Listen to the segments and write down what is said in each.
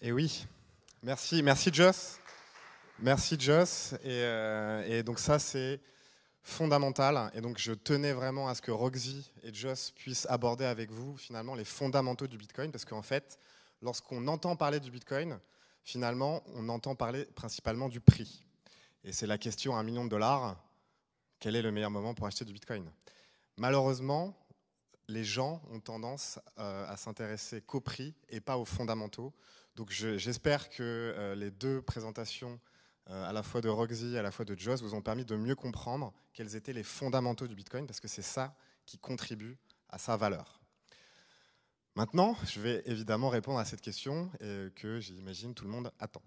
Et eh oui, merci, merci Joss. Merci Joss. Et, euh, et donc ça, c'est fondamental. Et donc je tenais vraiment à ce que Roxy et Joss puissent aborder avec vous finalement les fondamentaux du Bitcoin, parce qu'en fait, lorsqu'on entend parler du Bitcoin, finalement, on entend parler principalement du prix. Et c'est la question à un million de dollars, quel est le meilleur moment pour acheter du Bitcoin Malheureusement, les gens ont tendance euh, à s'intéresser qu'au prix et pas aux fondamentaux donc j'espère que euh, les deux présentations, euh, à la fois de Roxy, à la fois de Joss, vous ont permis de mieux comprendre quels étaient les fondamentaux du Bitcoin, parce que c'est ça qui contribue à sa valeur. Maintenant, je vais évidemment répondre à cette question et que j'imagine tout le monde attend.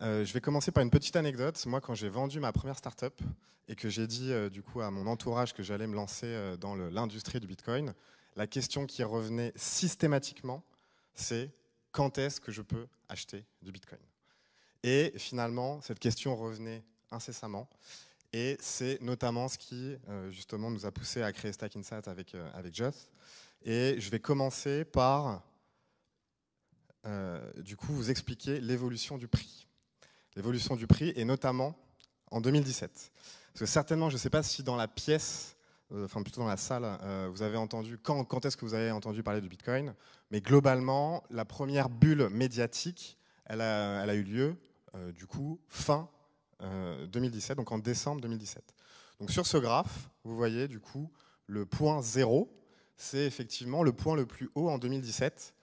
Euh, je vais commencer par une petite anecdote. Moi, quand j'ai vendu ma première startup et que j'ai dit du coup à mon entourage que j'allais me lancer dans l'industrie du Bitcoin, la question qui revenait systématiquement, c'est quand est-ce que je peux acheter du Bitcoin Et finalement, cette question revenait incessamment. Et c'est notamment ce qui, euh, justement, nous a poussé à créer Stack Insights avec, euh, avec Et je vais commencer par, euh, du coup, vous expliquer l'évolution du prix. L'évolution du prix, et notamment en 2017. Parce que certainement, je ne sais pas si dans la pièce, euh, enfin plutôt dans la salle, euh, vous avez entendu, quand, est-ce que vous avez entendu parler du Bitcoin Mais globalement, la première bulle médiatique, elle a, eu lieu, euh, du coup, fin 2017, donc en décembre 2017. Donc sur ce graphe, vous voyez, du coup, le point zéro, c'est effectivement le point le plus haut en 2017.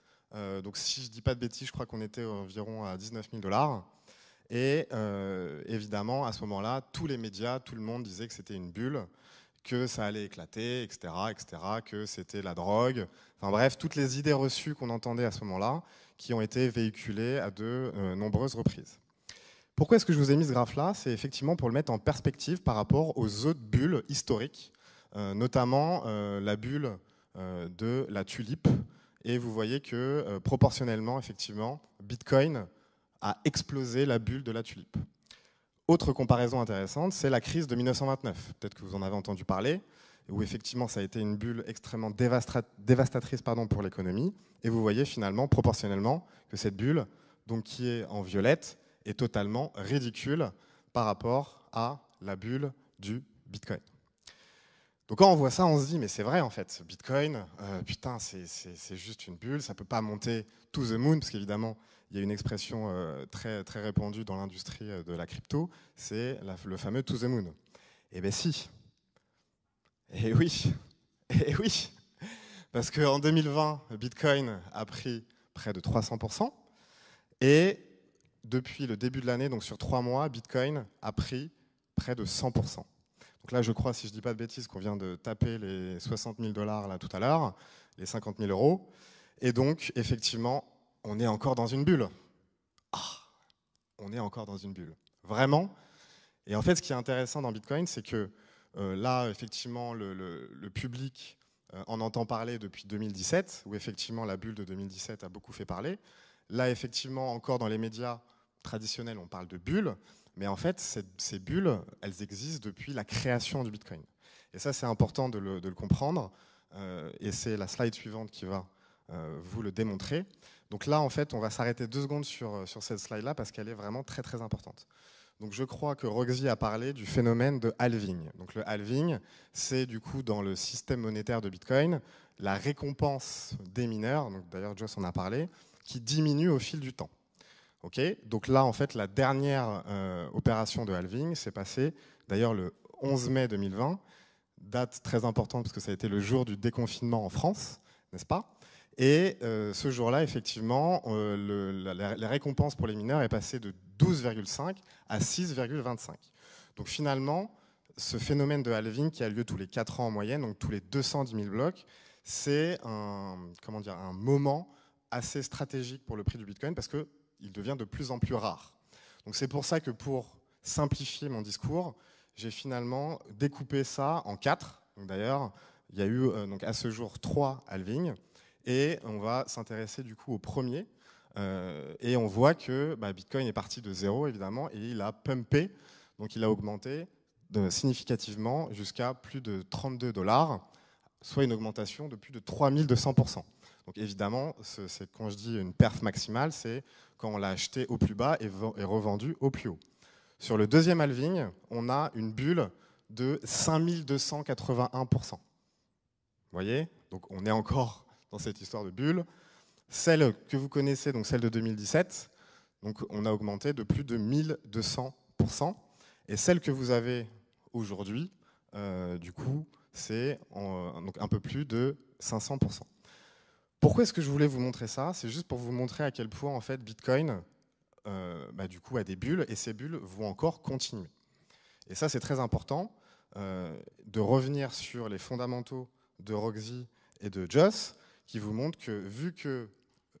donc si je ne dis pas de bêtises, je crois qu'on était environ à 19 000 dollars. Et évidemment, à ce moment-là, tous les médias, tout le monde disait que c'était une bulle que ça allait éclater, etc., etc., que c'était la drogue. Enfin bref, toutes les idées reçues qu'on entendait à ce moment-là, qui ont été véhiculées à de euh, nombreuses reprises. Pourquoi est-ce que je vous ai mis ce graphe-là C'est effectivement pour le mettre en perspective par rapport aux autres bulles historiques, euh, notamment euh, la bulle de la tulipe. Et vous voyez que proportionnellement, effectivement, Bitcoin a explosé la bulle de la tulipe. Autre comparaison intéressante, c'est la crise de 1929. Peut-être que vous en avez entendu parler, où effectivement ça a été une bulle extrêmement dévastatrice pardon, pour l'économie. Et vous voyez finalement, proportionnellement, que cette bulle, donc qui est en violette, est totalement ridicule par rapport à la bulle du Bitcoin. Donc quand on voit ça, on se dit, mais c'est vrai en fait, Bitcoin, euh, putain, c'est juste une bulle, ça ne peut pas monter to the moon, parce qu'évidemment, il y a une expression euh, très, très répandue dans l'industrie euh, de la crypto, c'est le fameux to the moon. Eh bien si. Eh oui. Eh oui. Parce qu'en 2020, Bitcoin a pris près de 300%. Et depuis le début de l'année, donc sur trois mois, Bitcoin a pris près de 100%. Donc là, je crois, si je ne dis pas de bêtises, qu'on vient de taper les 60 000 dollars là tout à l'heure, les 50 000 euros. Et donc, effectivement, on est encore dans une bulle. Ah, on est encore dans une bulle. Vraiment. Et en fait, ce qui est intéressant dans Bitcoin, c'est que euh, là, effectivement, le, public euh, en entend parler depuis 2017, où effectivement la bulle de 2017 a beaucoup fait parler. Là, effectivement, encore dans les médias traditionnels, on parle de bulles, mais en fait, ces, bulles, elles existent depuis la création du Bitcoin. Et ça, c'est important de le, comprendre, euh, et c'est la slide suivante qui va vous le démontrer. Donc là, en fait, on va s'arrêter deux secondes sur, euh, sur cette slide-là parce qu'elle est vraiment très très importante. Donc je crois que Roxy a parlé du phénomène de halving. Donc le halving, c'est du coup dans le système monétaire de Bitcoin, la récompense des mineurs, donc d'ailleurs Joss en a parlé, qui diminue au fil du temps. donc là, en fait, la dernière euh, opération de halving s'est passée d'ailleurs le 11 mai 2020, date très importante parce que ça a été le jour du déconfinement en France, n'est-ce pas et euh, ce jour-là, effectivement, euh, le, la, récompense pour les mineurs est passée de 12,5 à 6,25. Donc finalement, ce phénomène de halving qui a lieu tous les 4 ans en moyenne, donc tous les 210 000 blocs, c'est un, comment dire, un moment assez stratégique pour le prix du Bitcoin parce qu'il devient de plus en plus rare. Donc c'est pour ça que pour simplifier mon discours, j'ai finalement découpé ça en 4. D'ailleurs, il y a eu euh, donc à ce jour 3 halvings. Et on va s'intéresser du coup au premier. Euh, et on voit que bah, Bitcoin est parti de zéro, évidemment, et il a pumpé, donc il a augmenté euh, significativement jusqu'à plus de 32 dollars, soit une augmentation de plus de 3200%. Donc évidemment, c'est, quand je dis une perf maximale, c'est quand on l'a acheté au plus bas et, et revendu au plus haut. Sur le deuxième halving, on a une bulle de 5281%. Vous voyez Donc on est encore dans cette histoire de bulle. Celle que vous connaissez, donc celle de 2017, donc on a augmenté de plus de 1200%. Et celle que vous avez aujourd'hui, euh, du coup, c'est un peu plus de 500%. Pourquoi est-ce que je voulais vous montrer ça C'est juste pour vous montrer à quel point en fait Bitcoin, euh, bah, du coup, a des bulles et ces bulles vont encore continuer. Et ça, c'est très important euh, de revenir sur les fondamentaux de Roxy et de Joss qui vous montre que vu que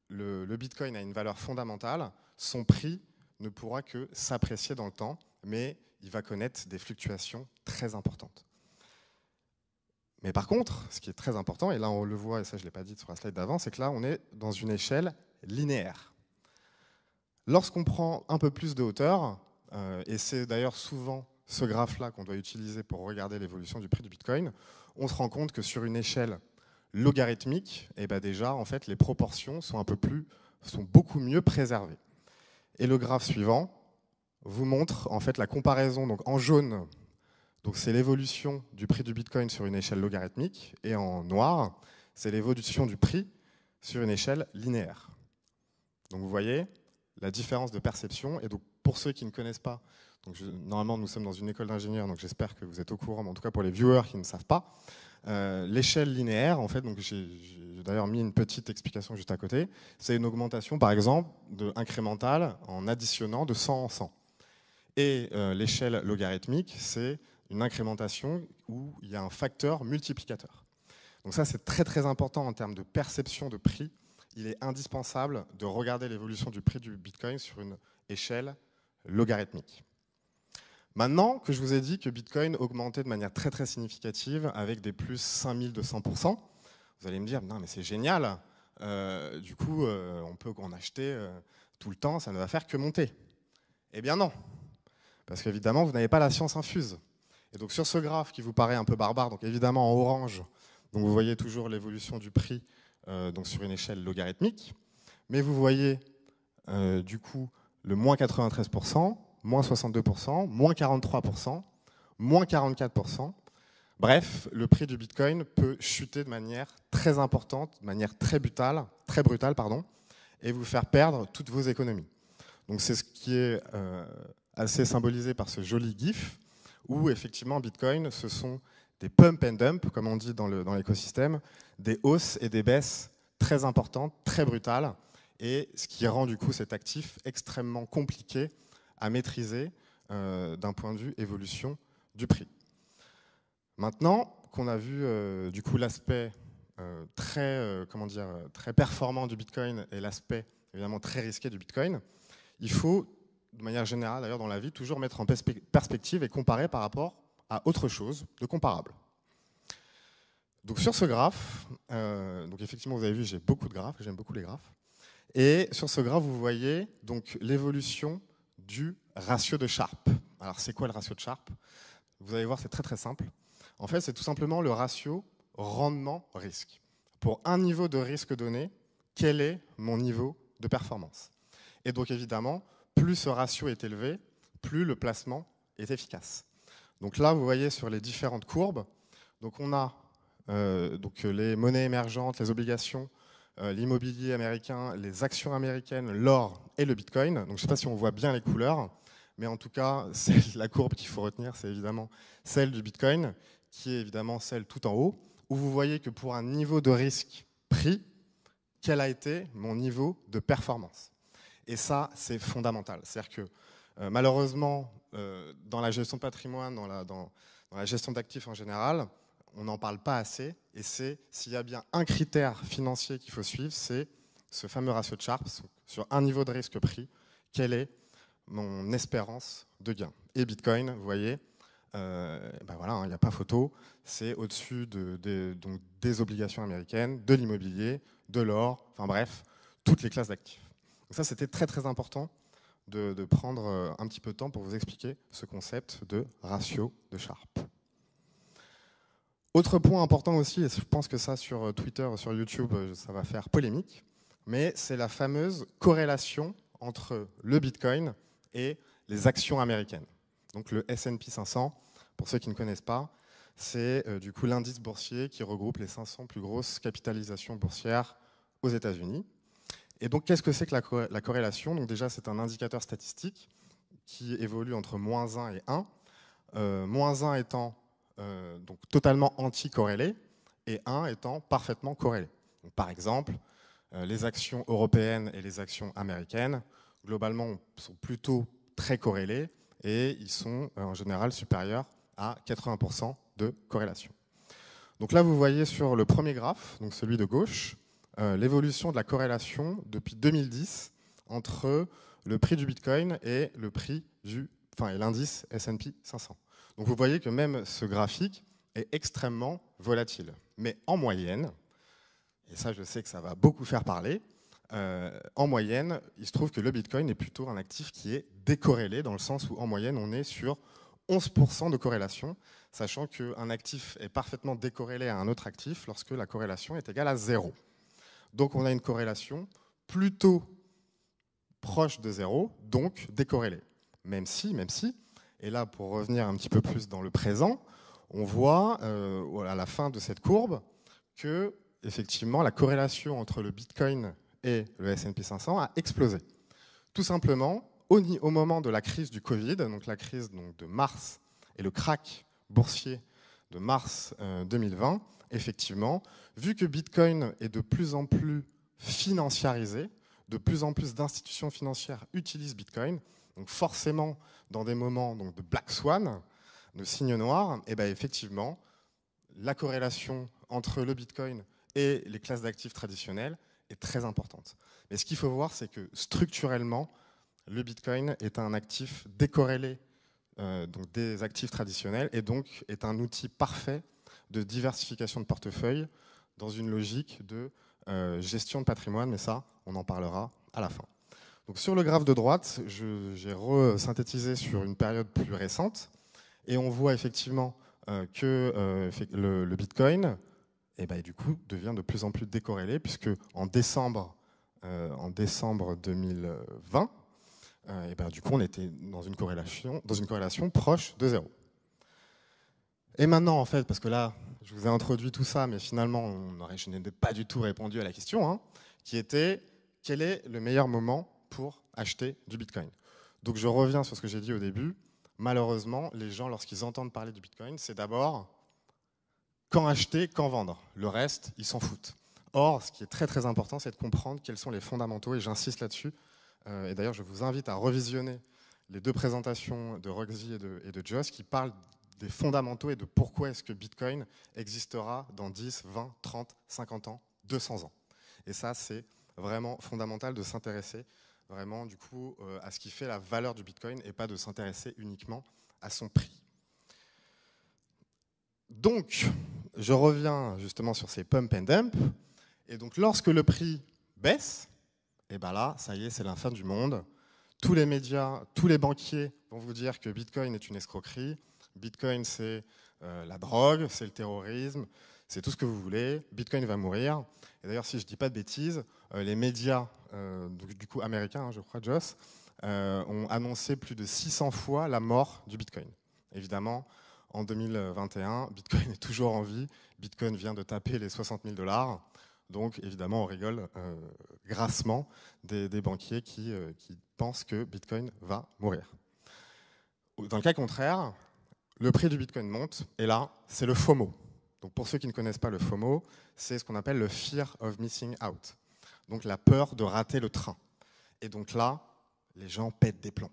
le, Bitcoin a une valeur fondamentale, son prix ne pourra que s'apprécier dans le temps, mais il va connaître des fluctuations très importantes. Mais par contre, ce qui est très important, et là on le voit, et ça je ne l'ai pas dit sur la slide d'avant, c'est que là on est dans une échelle linéaire. Lorsqu'on prend un peu plus de hauteur, euh, et c'est d'ailleurs souvent ce graphe-là qu'on doit utiliser pour regarder l'évolution du prix du Bitcoin, on se rend compte que sur une échelle logarithmique, et eh ben déjà, en fait, les proportions sont, un peu plus, sont beaucoup mieux préservées. Et le graphe suivant vous montre en fait la comparaison. Donc en jaune, donc c'est l'évolution du prix du Bitcoin sur une échelle logarithmique, et en noir, c'est l'évolution du prix sur une échelle linéaire. Donc vous voyez la différence de perception. Et donc pour ceux qui ne connaissent pas, donc normalement nous sommes dans une école d'ingénieurs, donc j'espère que vous êtes au courant, mais en tout cas pour les viewers qui ne savent pas, euh, l'échelle linéaire, en fait, donc j'ai d'ailleurs mis une petite explication juste à côté, c'est une augmentation, par exemple, de incrémentale en additionnant de 100 en 100. Et euh, l'échelle logarithmique, c'est une incrémentation où il y a un facteur multiplicateur. Donc ça, c'est très très important en termes de perception de prix. Il est indispensable de regarder l'évolution du prix du Bitcoin sur une échelle logarithmique. Maintenant que je vous ai dit que Bitcoin augmentait de manière très très significative avec des plus 5200%, vous allez me dire, non mais c'est génial, euh, du coup euh, on peut en acheter euh, tout le temps, ça ne va faire que monter. Eh bien non, parce qu'évidemment vous n'avez pas la science infuse. Et donc sur ce graphe qui vous paraît un peu barbare, donc évidemment en orange, donc vous voyez toujours l'évolution du prix donc sur une échelle logarithmique, mais vous voyez du coup le moins 93%, moins 62%, moins 43%, moins 44%. Bref, le prix du Bitcoin peut chuter de manière très importante, de manière très brutale, très brutale pardon, et vous faire perdre toutes vos économies. Donc c'est ce qui est euh, assez symbolisé par ce joli GIF, où effectivement Bitcoin, ce sont des pump and dump, comme on dit dans l'écosystème, des hausses et des baisses très importantes, très brutales, et ce qui rend du coup cet actif extrêmement compliqué à maîtriser euh, d'un point de vue évolution du prix. Maintenant qu'on a vu euh, du coup l'aspect euh, très, comment dire, très performant du Bitcoin et l'aspect évidemment très risqué du Bitcoin, il faut, de manière générale d'ailleurs dans la vie, toujours mettre en perspective et comparer par rapport à autre chose de comparable. Donc sur ce graphe, donc effectivement vous avez vu j'ai beaucoup de graphes, j'aime beaucoup les graphes, et sur ce graphe vous voyez donc l'évolution du ratio de Sharpe. Alors c'est quoi le ratio de Sharpe Vous allez voir, c'est très très simple. En fait, c'est tout simplement le ratio rendement-risque. Pour un niveau de risque donné, quel est mon niveau de performance Et donc évidemment, plus ce ratio est élevé, plus le placement est efficace. Donc là, vous voyez sur les différentes courbes, donc on a euh, donc les monnaies émergentes, les obligations, euh, l'immobilier américain, les actions américaines, l'or et le Bitcoin. Donc je ne sais pas si on voit bien les couleurs, mais en tout cas, c'est la courbe qu'il faut retenir, c'est évidemment celle du Bitcoin, qui est évidemment celle tout en haut, où vous voyez que pour un niveau de risque pris, quel a été mon niveau de performance Et ça, c'est fondamental. C'est-à-dire que euh, malheureusement, euh, dans la gestion de patrimoine, dans la gestion d'actifs en général, on n'en parle pas assez, et c'est s'il y a bien un critère financier qu'il faut suivre, c'est ce fameux ratio de Sharpe, sur un niveau de risque pris, quelle est mon espérance de gain. Et Bitcoin, vous voyez, ben voilà, hein, il n'y a pas photo, c'est au-dessus de, des obligations américaines, de l'immobilier, de l'or, enfin bref, toutes les classes d'actifs. Donc ça, c'était très très important de, de prendre euh, un petit peu de temps pour vous expliquer ce concept de ratio de Sharpe. Autre point important aussi, et je pense que ça sur euh, Twitter, sur YouTube, euh, ça va faire polémique, mais c'est la fameuse corrélation entre le Bitcoin et les actions américaines. Donc le S&P 500, pour ceux qui ne connaissent pas, c'est euh, du coup l'indice boursier qui regroupe les 500 plus grosses capitalisations boursières aux États-Unis. Et donc qu'est-ce que c'est que la, corrélation Donc déjà c'est un indicateur statistique qui évolue entre moins 1 et 1. moins 1 étant euh, donc totalement anticorrélés et un étant parfaitement corrélé. par exemple, euh, les actions européennes et les actions américaines, globalement, sont plutôt très corrélées et ils sont euh, en général supérieurs à 80% de corrélation. Donc là, vous voyez sur le premier graphe, donc celui de gauche, l'évolution de la corrélation depuis 2010 entre le prix du Bitcoin et le prix enfin, l'indice S&P 500. Donc vous voyez que même ce graphique est extrêmement volatile. Mais en moyenne, et ça je sais que ça va beaucoup faire parler, euh, en moyenne, il se trouve que le Bitcoin est plutôt un actif qui est décorrélé, dans le sens où en moyenne on est sur 11% de corrélation, sachant qu'un actif est parfaitement décorrélé à un autre actif lorsque la corrélation est égale à zéro. Donc on a une corrélation plutôt proche de 0, donc décorrélée. Même si, même si, et là, pour revenir un petit peu plus dans le présent, on voit euh, à la fin de cette courbe que effectivement la corrélation entre le Bitcoin et le S&P 500 a explosé. Tout simplement, au, moment de la crise du Covid, donc la crise de mars et le crack boursier de mars 2020, euh, effectivement, vu que Bitcoin est de plus en plus financiarisé, de plus en plus d'institutions financières utilisent Bitcoin, donc forcément, dans des moments donc, de black swan, de signe noir, et eh ben, effectivement, la corrélation entre le Bitcoin et les classes d'actifs traditionnels est très importante. Mais ce qu'il faut voir, c'est que structurellement, le Bitcoin est un actif décorrélé euh, donc des actifs traditionnels et donc est un outil parfait de diversification de portefeuille dans une logique de euh, gestion de patrimoine, mais ça, on en parlera à la fin sur le graphe de droite, j'ai resynthétisé sur une période plus récente, et on voit effectivement euh, que euh, le, Bitcoin, eh ben, du coup, devient de plus en plus décorrélé, puisque en décembre, euh, en décembre 2020, et eh ben, du coup, on était dans une, corrélation, dans une corrélation proche de zéro. Et maintenant, en fait, parce que là, je vous ai introduit tout ça, mais finalement, on je n'ai pas du tout répondu à la question, hein, qui était quel est le meilleur moment pour acheter du Bitcoin. Donc je reviens sur ce que j'ai dit au début. Malheureusement, les gens, lorsqu'ils entendent parler du Bitcoin, c'est d'abord quand acheter, quand vendre. Le reste, ils s'en foutent. Or, ce qui est très très important, c'est de comprendre quels sont les fondamentaux, et j'insiste là-dessus. Euh, et d'ailleurs, je vous invite à revisionner les deux présentations de Roxy et de, et qui parlent des fondamentaux et de pourquoi est-ce que Bitcoin existera dans 10, 20, 30, 50 ans, 200 ans. Et ça, c'est vraiment fondamental de s'intéresser vraiment du coup euh, à ce qui fait la valeur du Bitcoin et pas de s'intéresser uniquement à son prix. Donc, je reviens justement sur ces pump and dump. Et donc, lorsque le prix baisse, et eh ben là, ça y est, c'est la fin du monde. Tous les médias, tous les banquiers vont vous dire que Bitcoin est une escroquerie. Bitcoin, c'est euh, la drogue, c'est le terrorisme, c'est tout ce que vous voulez, Bitcoin va mourir. Et d'ailleurs, si je ne dis pas de bêtises, euh, les médias, euh, du coup américains, hein, je crois, Joss, euh, ont annoncé plus de 600 fois la mort du Bitcoin. Évidemment, en 2021, Bitcoin est toujours en vie. Bitcoin vient de taper les 60 000 dollars. Donc évidemment, on rigole grassement des, banquiers qui, qui, pensent que Bitcoin va mourir. Dans le cas contraire, le prix du Bitcoin monte et là, c'est le FOMO. Donc pour ceux qui ne connaissent pas le FOMO, c'est ce qu'on appelle le fear of missing out, donc la peur de rater le train. Et donc là, les gens pètent des plans.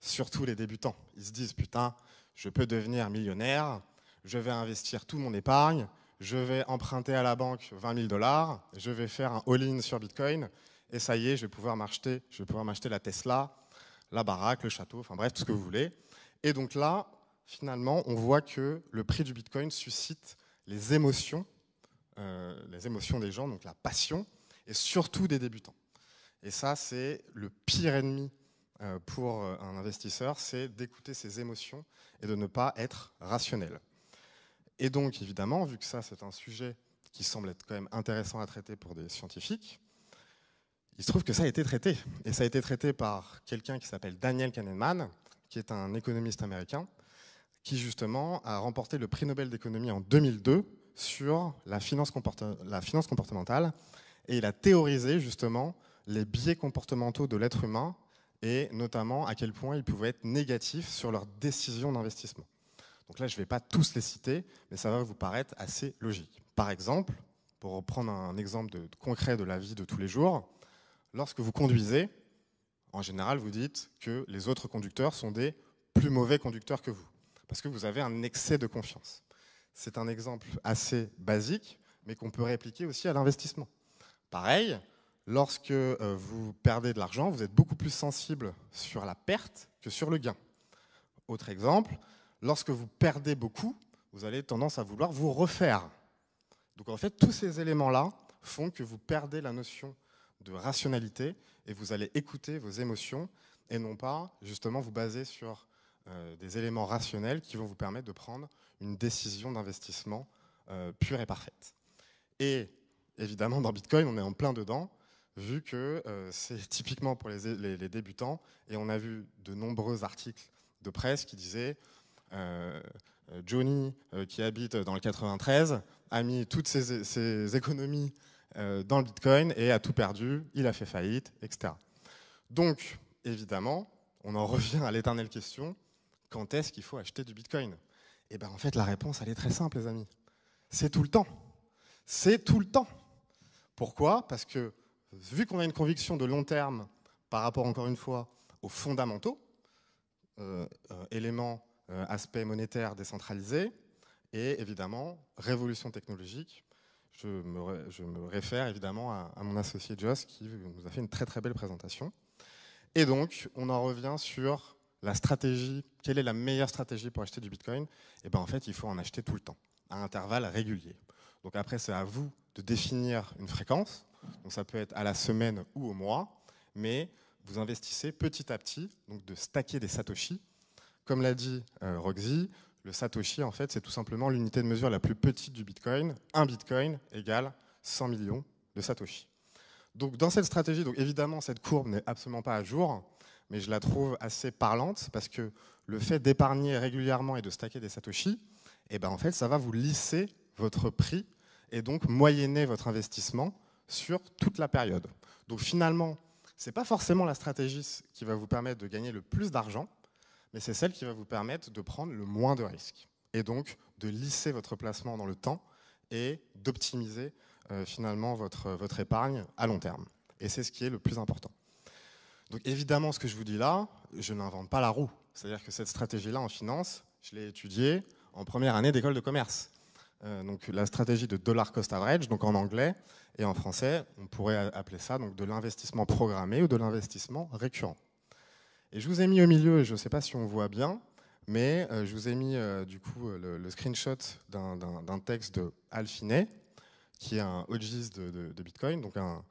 surtout les débutants. Ils se disent putain, je peux devenir millionnaire, je vais investir tout mon épargne, je vais emprunter à la banque 20 000 dollars, je vais faire un all-in sur Bitcoin, et ça y est, je vais pouvoir m'acheter, je vais pouvoir m'acheter la Tesla, la baraque, le château, enfin bref, tout ce que vous voulez. Et donc là, finalement, on voit que le prix du Bitcoin suscite les émotions, euh, les émotions des gens, donc la passion, et surtout des débutants. Et ça, c'est le pire ennemi euh, pour euh, un investisseur, c'est d'écouter ses émotions et de ne pas être rationnel. Et donc, évidemment, vu que ça, c'est un sujet qui semble être quand même intéressant à traiter pour des scientifiques, il se trouve que ça a été traité. Et ça a été traité par quelqu'un qui s'appelle Daniel Kahneman, qui est un économiste américain, qui justement a remporté le prix Nobel d'économie en 2002 sur la finance, la finance comportementale, et il a théorisé justement les biais comportementaux de l'être humain et notamment à quel point ils pouvaient être négatifs sur leurs décisions d'investissement. Donc là, je ne vais pas tous les citer, mais ça va vous paraître assez logique. Par exemple, pour reprendre un exemple concret de la vie de tous les jours, lorsque vous conduisez, en général, vous dites que les autres conducteurs sont des plus mauvais conducteurs que vous parce que vous avez un excès de confiance. C'est un exemple assez basique, mais qu'on peut répliquer aussi à l'investissement. Pareil, lorsque euh, vous perdez de l'argent, vous êtes beaucoup plus sensible sur la perte que sur le gain. Autre exemple, lorsque vous perdez beaucoup, vous avez tendance à vouloir vous refaire. Donc en fait, tous ces éléments-là font que vous perdez la notion de rationalité et vous allez écouter vos émotions et non pas justement vous baser sur euh, des éléments rationnels qui vont vous permettre de prendre une décision d'investissement euh, pure et parfaite. Et évidemment, dans Bitcoin, on est en plein dedans, vu que euh, c'est typiquement pour les, débutants, et on a vu de nombreux articles de presse qui disaient Johnny, qui habite dans le 93, a mis toutes ses, ses économies dans le Bitcoin et a tout perdu, il a fait faillite, etc. Donc, évidemment, on en revient à l'éternelle question quand est-ce qu'il faut acheter du Bitcoin Eh bien, en fait, la réponse, elle est très simple, les amis. C'est tout le temps. C'est tout le temps. Pourquoi Parce que, vu qu'on a une conviction de long terme par rapport, encore une fois, aux fondamentaux, euh, euh, éléments, euh, aspects monétaires décentralisés, et évidemment, révolution technologique. Je me, je me réfère évidemment à, à, mon associé Joss qui nous a fait une très très belle présentation. Et donc, on en revient sur la stratégie, quelle est la meilleure stratégie pour acheter du Bitcoin Eh bien, en fait, il faut en acheter tout le temps, à intervalles réguliers. Donc après, c'est à vous de définir une fréquence. Donc ça peut être à la semaine ou au mois, mais vous investissez petit à petit, donc de stacker des Satoshi. Comme l'a dit euh, Roxy, le satoshi, en fait, c'est tout simplement l'unité de mesure la plus petite du Bitcoin. Un Bitcoin égale 100 millions de satoshi. Donc dans cette stratégie, donc évidemment, cette courbe n'est absolument pas à jour mais je la trouve assez parlante parce que le fait d'épargner régulièrement et de stacker des satoshi, eh ben, en fait, ça va vous lisser votre prix et donc moyenner votre investissement sur toute la période. Donc finalement, ce n'est pas forcément la stratégie qui va vous permettre de gagner le plus d'argent, mais c'est celle qui va vous permettre de prendre le moins de risques et donc de lisser votre placement dans le temps et d'optimiser euh, finalement votre, euh, votre épargne à long terme. Et c'est ce qui est le plus important. Donc évidemment, ce que je vous dis là, je n'invente pas la roue. C'est-à-dire que cette stratégie-là en finance, je l'ai étudiée en première année d'école de commerce. Euh, donc la stratégie de dollar cost average, donc en anglais et en français, on pourrait appeler ça donc de l'investissement programmé ou de l'investissement récurrent. Et je vous ai mis au milieu, je ne sais pas si on voit bien, mais euh, je vous ai mis euh, du coup le, screenshot d'un texte de Alfinet, qui est un OGIS de, de Bitcoin, donc un,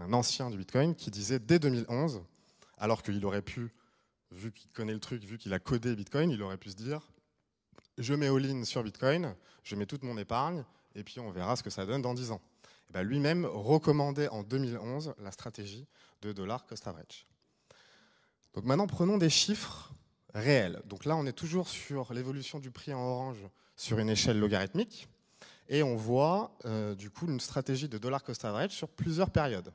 un, ancien du Bitcoin, qui disait dès 2011, alors qu'il aurait pu, vu qu'il connaît le truc, vu qu'il a codé Bitcoin, il aurait pu se dire je mets all-in sur Bitcoin, je mets toute mon épargne, et puis on verra ce que ça donne dans 10 ans. Eh ben, lui-même recommandait en 2011 la stratégie de dollar cost average. Donc maintenant, prenons des chiffres réels. Donc là, on est toujours sur l'évolution du prix en orange sur une échelle logarithmique. Et on voit euh, du coup une stratégie de dollar cost average sur plusieurs périodes.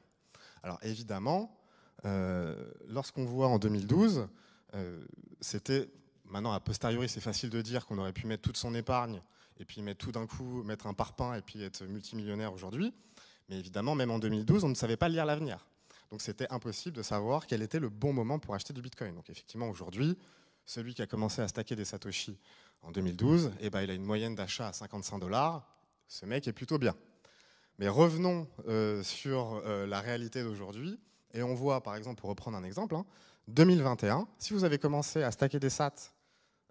Alors évidemment, euh, lorsqu'on voit en 2012, euh, c'était maintenant à posteriori c'est facile de dire qu'on aurait pu mettre toute son épargne et puis mettre tout d'un coup mettre un parpaing et puis être multimillionnaire aujourd'hui. Mais évidemment, même en 2012, on ne savait pas lire l'avenir. Donc c'était impossible de savoir quel était le bon moment pour acheter du Bitcoin. Donc effectivement, aujourd'hui, celui qui a commencé à stacker des Satoshi en 2012, eh ben, il a une moyenne d'achat à 55 dollars. Ce mec est plutôt bien. Mais revenons euh, sur euh, la réalité d'aujourd'hui. Et on voit, par exemple, pour reprendre un exemple, 2021, hein, si vous avez commencé à stacker des SAT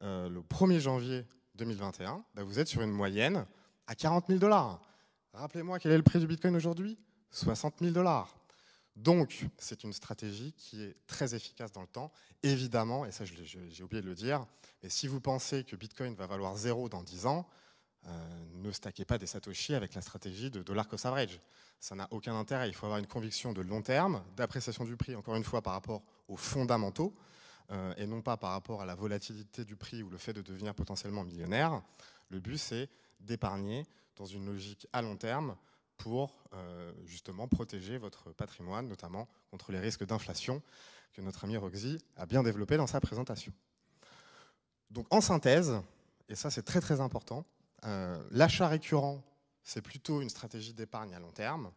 euh, le 1er janvier 2021, bah, vous êtes sur une moyenne à 40 000 dollars. Rappelez-moi quel est le prix du Bitcoin aujourd'hui 60 000 dollars. Donc, c'est une stratégie qui est très efficace dans le temps. Évidemment, et ça j'ai oublié de le dire, mais si vous pensez que Bitcoin va valoir zéro dans 10 ans, euh, ne stackez pas des satoshi avec la stratégie de dollar cost average. Ça n'a aucun intérêt. Il faut avoir une conviction de long terme, d'appréciation du prix, encore une fois, par rapport aux fondamentaux, euh, et non pas par rapport à la volatilité du prix ou le fait de devenir potentiellement millionnaire. Le but, c'est d'épargner dans une logique à long terme pour euh, justement protéger votre patrimoine, notamment contre les risques d'inflation que notre ami Roxy a bien développé dans sa présentation. Donc en synthèse, et ça c'est très très important, euh, l'achat récurrent, c'est plutôt une stratégie d'épargne à long terme.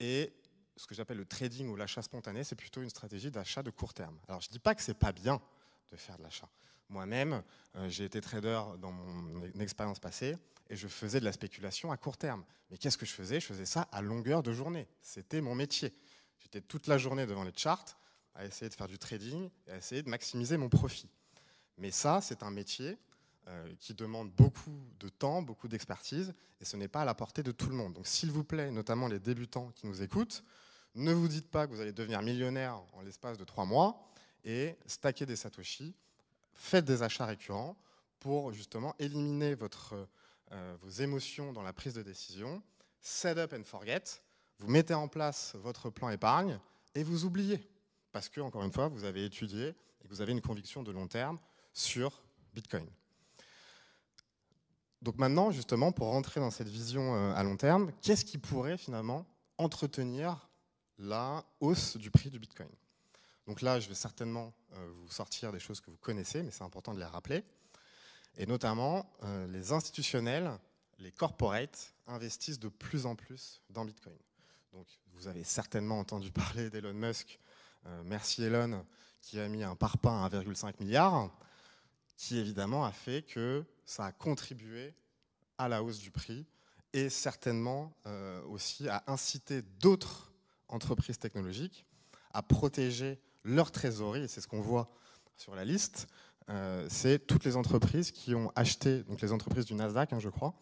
Et ce que j'appelle le trading ou l'achat spontané, c'est plutôt une stratégie d'achat de court terme. Alors je ne dis pas que ce n'est pas bien de faire de l'achat. Moi-même, euh, j'ai été trader dans e-, mon expérience passée et je faisais de la spéculation à court terme. Mais qu'est-ce que je faisais Je faisais ça à longueur de journée. C'était mon métier. J'étais toute la journée devant les charts à essayer de faire du trading et à essayer de maximiser mon profit. Mais ça, c'est un métier euh, qui demande beaucoup de temps, beaucoup d'expertise, et ce n'est pas à la portée de tout le monde. Donc s'il vous plaît, notamment les débutants qui nous écoutent, ne vous dites pas que vous allez devenir millionnaire en l'espace de trois mois, et stackez des satoshi, faites des achats récurrents pour justement éliminer votre, euh, vos émotions dans la prise de décision, set up and forget, vous mettez en place votre plan épargne et vous oubliez. Parce que, encore une fois, vous avez étudié et que vous avez une conviction de long terme sur Bitcoin. Donc maintenant, justement, pour rentrer dans cette vision euh, à long terme, qu'est-ce qui pourrait finalement entretenir la hausse du prix du Bitcoin Donc là, je vais certainement euh, vous sortir des choses que vous connaissez, mais c'est important de les rappeler. Et notamment, euh, les institutionnels, les corporates investissent de plus en plus dans Bitcoin. Donc vous avez certainement entendu parler d'Elon Musk, merci Elon, qui a mis un parpaing à 1,5 milliard qui évidemment a fait que ça a contribué à la hausse du prix et certainement euh, aussi à inciter d'autres entreprises technologiques à protéger leur trésorerie, et c'est ce qu'on voit sur la liste, euh, c'est toutes les entreprises qui ont acheté, donc les entreprises du Nasdaq, hein, je crois,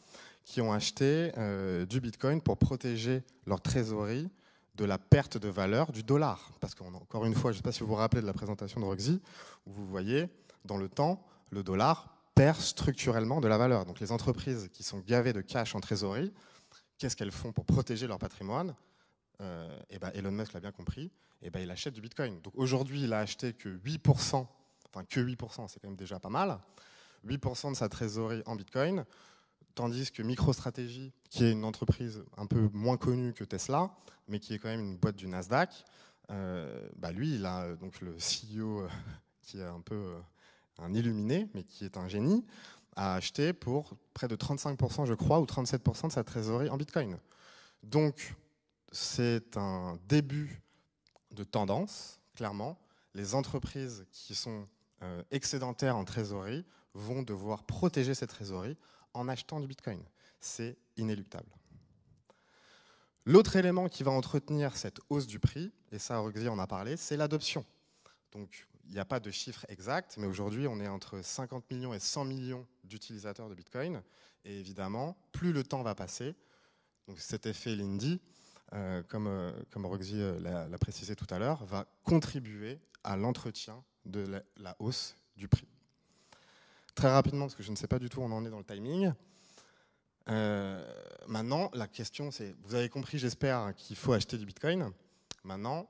qui ont acheté euh, du Bitcoin pour protéger leur trésorerie de la perte de valeur du dollar. Parce qu'encore une fois, je ne sais pas si vous vous rappelez de la présentation de Roxy, où vous voyez dans le temps le dollar perd structurellement de la valeur. Donc les entreprises qui sont gavées de cash en trésorerie, qu'est-ce qu'elles font pour protéger leur patrimoine et euh, eh ben Elon Musk l'a bien compris, et eh ben il achète du Bitcoin. Donc aujourd'hui, il a acheté que 8%, enfin que 8%, c'est quand même déjà pas mal, 8% de sa trésorerie en Bitcoin, tandis que MicroStrategy, qui est une entreprise un peu moins connue que Tesla, mais qui est quand même une boîte du Nasdaq, euh, bah lui, il a euh, donc le CEO qui est un peu un illuminé, mais qui est un génie, a acheté pour près de 35%, je crois, ou 37% de sa trésorerie en Bitcoin. Donc, c'est un début de tendance, clairement. Les entreprises qui sont euh, excédentaires en trésorerie vont devoir protéger cette trésorerie en achetant du Bitcoin. C'est inéluctable. L'autre élément qui va entretenir cette hausse du prix, et ça Roxy en a parlé, c'est l'adoption. Donc il n'y a pas de chiffre exact, mais aujourd'hui, on est entre 50 millions et 100 millions d'utilisateurs de Bitcoin. Et évidemment, plus le temps va passer, donc cet effet Lindy, euh, comme, euh, comme Roxy euh, l'a précisé tout à l'heure, va contribuer à l'entretien de la, hausse du prix. Très rapidement, parce que je ne sais pas du tout où on en est dans le timing. maintenant, la question c'est, vous avez compris, j'espère, hein, qu'il faut acheter du Bitcoin. Maintenant,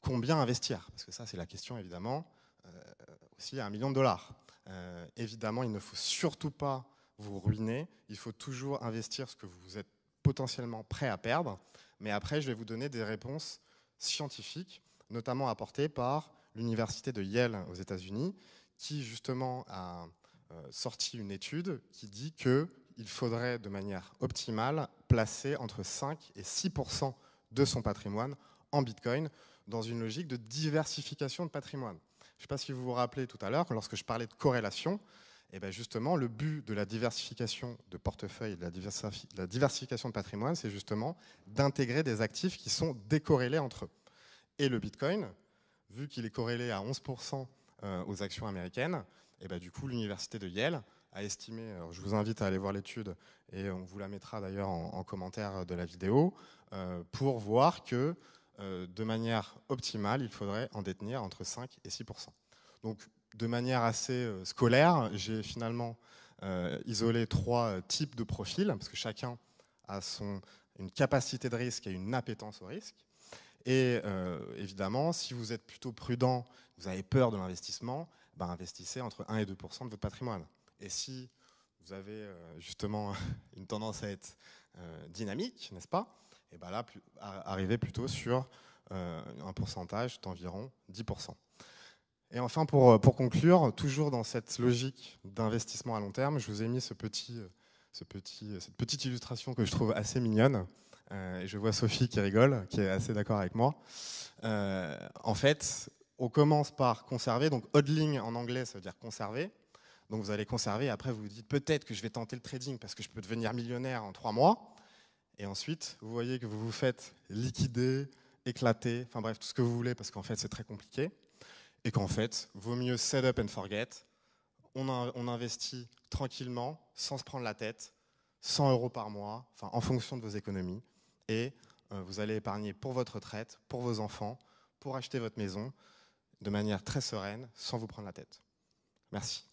combien investir Parce que ça, c'est la question, évidemment, euh, aussi à un million de dollars. Euh, évidemment, il ne faut surtout pas vous ruiner. Il faut toujours investir ce que vous êtes potentiellement prêt à perdre. Mais après, je vais vous donner des réponses scientifiques, notamment apportées par l'université de Yale aux États-Unis, qui justement a euh, sorti une étude qui dit qu'il faudrait de manière optimale placer entre 5 et 6 de son patrimoine en Bitcoin dans une logique de diversification de patrimoine. Je ne sais pas si vous vous rappelez tout à l'heure, lorsque je parlais de corrélation, et eh bien justement, le but de la diversification de portefeuille de la, diversification de patrimoine, c'est justement d'intégrer des actifs qui sont décorrélés entre eux. Et le Bitcoin, vu qu'il est corrélé à 11% euh, aux actions américaines, et eh bien du coup, l'université de Yale a estimé, je vous invite à aller voir l'étude, et on vous la mettra d'ailleurs en, commentaire de la vidéo, euh, pour voir que euh, de manière optimale, il faudrait en détenir entre 5 et 6 Donc, de manière assez euh, scolaire, j'ai finalement euh, isolé trois types de profils, parce que chacun a son, une capacité de risque et une appétence au risque. Et évidemment, si vous êtes plutôt prudent, vous avez peur de l'investissement, ben investissez entre 1 et 2 de votre patrimoine. Et si vous avez justement une tendance à être dynamique, n'est-ce pas et bien là, arriver plutôt sur euh, un pourcentage d'environ 10%. Et enfin, pour, euh, pour, conclure, toujours dans cette logique d'investissement à long terme, je vous ai mis ce petit, euh, ce petit, cette petite illustration que je trouve assez mignonne. et je vois Sophie qui rigole, qui est assez d'accord avec moi. en fait, on commence par conserver. Donc, hodling en anglais, ça veut dire conserver. Donc, vous allez conserver. Après, vous vous dites peut-être que je vais tenter le trading parce que je peux devenir millionnaire en trois mois. Et ensuite, vous voyez que vous vous faites liquider, éclater, enfin bref, tout ce que vous voulez, parce qu'en fait, c'est très compliqué. Et qu'en fait, vaut mieux set up and forget. On, investit tranquillement, sans se prendre la tête, 100 euros par mois, en fonction de vos économies. Et euh, vous allez épargner pour votre retraite, pour vos enfants, pour acheter votre maison, de manière très sereine, sans vous prendre la tête. Merci.